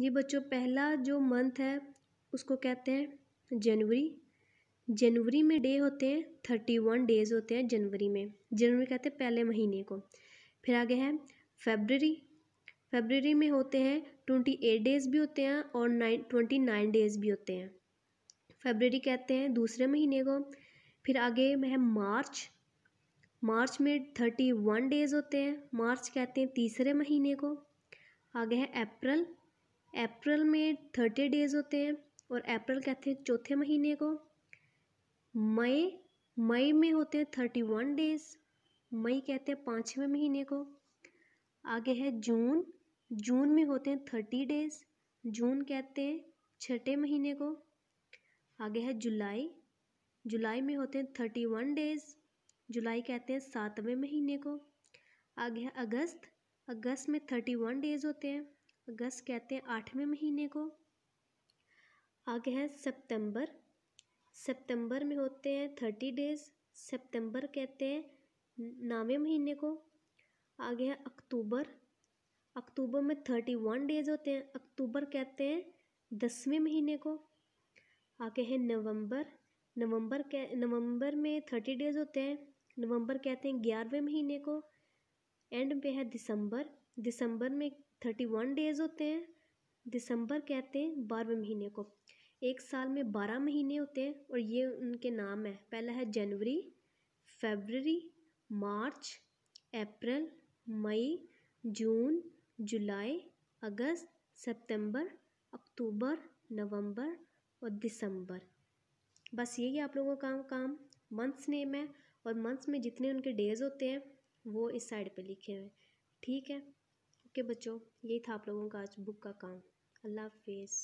जी बच्चों पहला जो मंथ है उसको कहते हैं जनवरी जनवरी में डे होते हैं थर्टी वन डेज़ होते हैं जनवरी में जनवरी कहते हैं पहले महीने को फिर आगे है फेबररी फेबररी में होते हैं ट्वेंटी एट डेज़ भी होते हैं और नाइन ट्वेंटी नाइन डेज़ भी होते हैं फेबररी कहते हैं दूसरे महीने को फिर आगे में है मार्च मार्च में थर्टी वन डेज़ होते हैं मार्च कहते हैं तीसरे महीने को आगे है अप्रैल अप्रैल में थर्टी डेज़ होते हैं और अप्रैल कहते हैं चौथे महीने को मई मई में होते हैं थर्टी वन डेज़ मई कहते हैं पाँचवें महीने को आगे है जून जून में होते हैं थर्टी डेज़ जून कहते हैं छठे महीने को आगे है जुलाई जुलाई में होते हैं थर्टी वन डेज़ जुलाई कहते हैं सातवें महीने को आगे है अगस्त अगस्त में थर्टी वन डेज़ होते हैं अगस्त कहते हैं आठवें महीने को आगे है सितंबर सितंबर में होते हैं थर्टी डेज सितंबर कहते हैं नौवें महीने को आगे है अक्टूबर अक्टूबर में थर्टी वन डेज होते हैं अक्टूबर कहते हैं दसवें महीने को आगे है नवंबर नवंबर कह नवंबर में थर्टी डेज होते हैं नवंबर कहते हैं ग्यारहवें महीने को एंड पे है दिसंबर दिसंबर में थर्टी वन डेज़ होते हैं दिसंबर कहते हैं बारहवें महीने को एक साल में बारह महीने होते हैं और ये उनके नाम है पहला है जनवरी फेबररी मार्च अप्रैल मई जून जुलाई अगस्त सितंबर अक्टूबर नवंबर और दिसंबर बस यही आप लोगों का काम मंथ्स नेम है और मंथ्स में जितने उनके डेज़ होते हैं वो इस साइड पे लिखे हुए हैं ठीक है ओके बच्चों ये था आप लोगों का आज बुक का काम अल्लाह हाफिज़